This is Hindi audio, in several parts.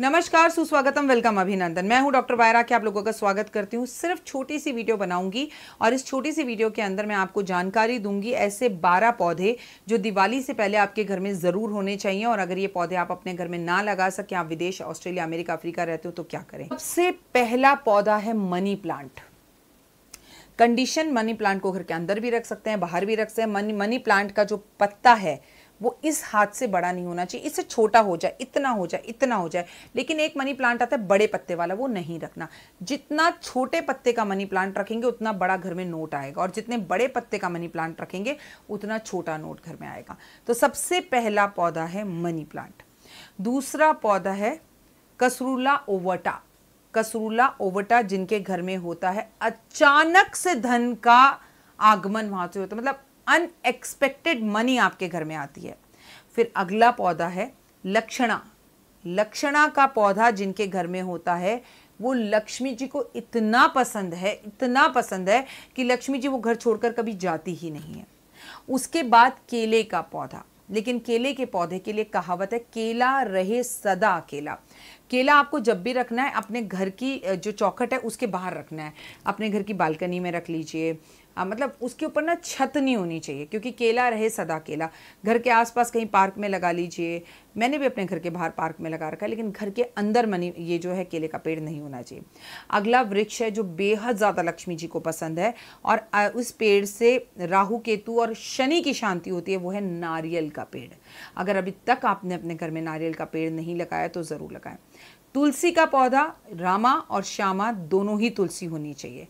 नमस्कार सुस्वागतम वेलकम अभिनंदन मैं हूं डॉक्टर वायरा के आप लोगों का स्वागत करती हूं सिर्फ छोटी सी वीडियो बनाऊंगी और इस छोटी सी वीडियो के अंदर मैं आपको जानकारी दूंगी ऐसे 12 पौधे जो दिवाली से पहले आपके घर में ज़रूर होने चाहिए और अगर ये पौधे आप अपने घर में ना लगा सकें आप विदेश ऑस्ट्रेलिया अमेरिका अफ्रीका रहते हो तो क्या करें सबसे पहला पौधा है money plant condition money plant को घर के अंदर भी रख सकते हैं बाहर भी रख सकते हैं मनी मनी प्लांट का जो पत्ता है वो इस हाथ से बड़ा नहीं होना चाहिए इससे छोटा हो जाए इतना हो जाए इतना हो जाए लेकिन एक मनी प्लांट आता है बड़े पत्ते वाला वो नहीं रखना जितना छोटे पत्ते का मनी प्लांट रखेंगे उतना बड़ा घर में नोट आएगा और जितने बड़े पत्ते का मनी प्लांट रखेंगे उतना छोटा नोट घर में आएगा तो सबसे पहला पौधा है मनी प्लांट दूसरा पौधा है कसरूला ओवटा कसरूला ओवटा जिनके घर में होता है अचानक से धन का आगमन वहां से होता है मतलब अनएक्सपेक्टेड मनी आपके घर में आती है फिर अगला पौधा है लक्षणा लक्षणा का पौधा जिनके घर में होता है वो लक्ष्मी जी को इतना पसंद है इतना पसंद है कि लक्ष्मी जी वो घर छोड़कर कभी जाती ही नहीं है उसके बाद केले का पौधा लेकिन केले के पौधे के लिए कहावत है केला रहे सदा अकेला केला आपको जब भी रखना है अपने घर की जो चौखट है उसके बाहर रखना है अपने घर की बालकनी में रख लीजिए मतलब उसके ऊपर ना छत नहीं होनी चाहिए क्योंकि केला रहे सदा केला घर के आसपास कहीं पार्क में लगा लीजिए मैंने भी अपने घर के बाहर पार्क में लगा रखा है लेकिन घर के अंदर मनी ये जो है केले का पेड़ नहीं होना चाहिए अगला वृक्ष है जो बेहद ज़्यादा लक्ष्मी जी को पसंद है और उस पेड़ से राहु केतु और शनि की शांति होती है वो है नारियल का पेड़ अगर अभी तक आपने अपने घर में नारियल का पेड़ नहीं लगाया तो ज़रूर लगाएं तुलसी का पौधा रामा और श्यामा दोनों ही तुलसी होनी चाहिए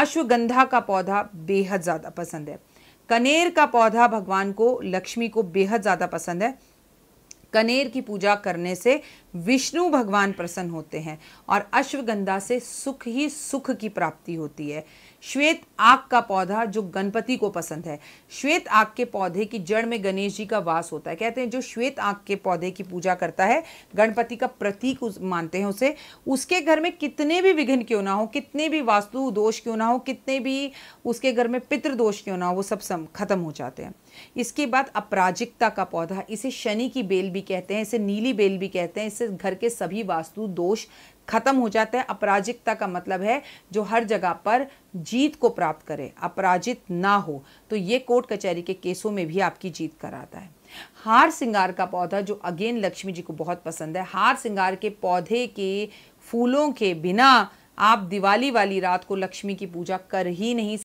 अश्वगंधा का पौधा बेहद ज़्यादा पसंद है कनेर का पौधा भगवान को लक्ष्मी को बेहद ज़्यादा पसंद है कनेर की पूजा करने से विष्णु भगवान प्रसन्न होते हैं और अश्वगंधा से सुख ही सुख की प्राप्ति होती है श्वेत आग का पौधा जो गणपति को पसंद है श्वेत आग के पौधे की जड़ में गणेश जी का वास होता है कहते हैं जो श्वेत आग के पौधे की पूजा करता है गणपति का प्रतीक मानते हैं उसे उसके घर में कितने भी विघ्न क्यों ना हो कितने भी वास्तु दोष क्यों ना हो कितने भी उसके घर में पितृ दोष क्यों ना हो वो सब खत्म हो जाते हैं इसके बाद अपराजिकता का पौधा इसे शनि की बेल भी कहते हैं इसे नीली बेल भी कहते हैं इससे घर के सभी वास्तु दोष खत्म हो जाते हैं अपराजिकता का मतलब है जो हर जगह पर जीत को प्राप्त करे अपराजित ना हो तो ये कोर्ट कचहरी के केसों में भी आपकी जीत कराता है हार सिंगार का पौधा जो अगेन लक्ष्मी जी को बहुत पसंद है हार सिंगार के पौधे के फूलों के बिना आप दिवाली वाली रात को लक्ष्मी की पूजा कर ही नहीं